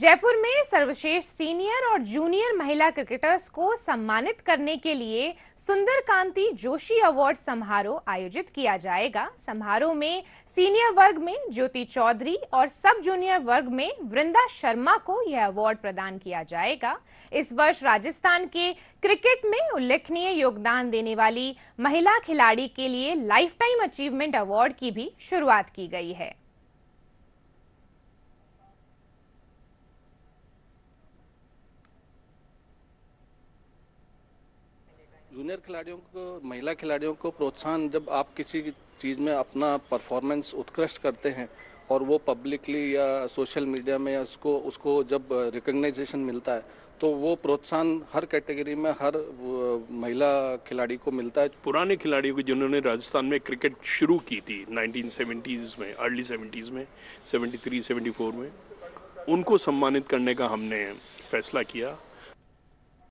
जयपुर में सर्वश्रेष्ठ सीनियर और जूनियर महिला क्रिकेटर्स को सम्मानित करने के लिए सुंदर कांति जोशी अवार्ड समारोह आयोजित किया जाएगा समारोह में सीनियर वर्ग में ज्योति चौधरी और सब जूनियर वर्ग में वृंदा शर्मा को यह अवार्ड प्रदान किया जाएगा इस वर्ष राजस्थान के क्रिकेट में उल्लेखनीय योगदान देने वाली महिला खिलाड़ी के लिए लाइफ टाइम अचीवमेंट अवार्ड की भी शुरुआत की गई है जूनियर खिलाड़ियों को महिला खिलाड़ियों को प्रोत्साहन जब आप किसी चीज़ में अपना परफॉर्मेंस उत्कृष्ट करते हैं और वो पब्लिकली या सोशल मीडिया में या उसको उसको जब रिकग्नाइजेशन मिलता है तो वो प्रोत्साहन हर कैटेगरी में हर महिला खिलाड़ी को मिलता है पुराने खिलाड़ियों को जिन्होंने राजस्थान में क्रिकेट शुरू की थी नाइनटीन में अर्ली सेवेंटीज़ में सेवेंटी थ्री में उनको सम्मानित करने का हमने फैसला किया